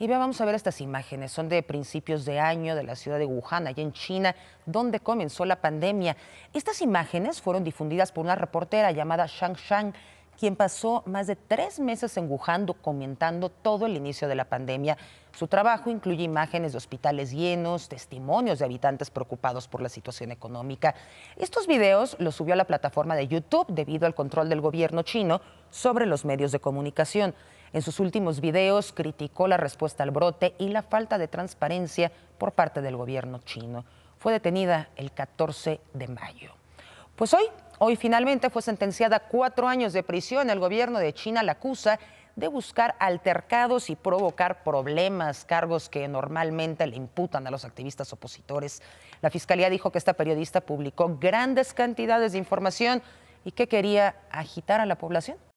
Y vamos a ver estas imágenes. Son de principios de año de la ciudad de Wuhan, allá en China, donde comenzó la pandemia. Estas imágenes fueron difundidas por una reportera llamada Shang Shang, quien pasó más de tres meses en Wuhan documentando todo el inicio de la pandemia. Su trabajo incluye imágenes de hospitales llenos, testimonios de habitantes preocupados por la situación económica. Estos videos los subió a la plataforma de YouTube debido al control del gobierno chino sobre los medios de comunicación. En sus últimos videos criticó la respuesta al brote y la falta de transparencia por parte del gobierno chino. Fue detenida el 14 de mayo. Pues hoy, hoy finalmente fue sentenciada a cuatro años de prisión. El gobierno de China la acusa de buscar altercados y provocar problemas, cargos que normalmente le imputan a los activistas opositores. La fiscalía dijo que esta periodista publicó grandes cantidades de información y que quería agitar a la población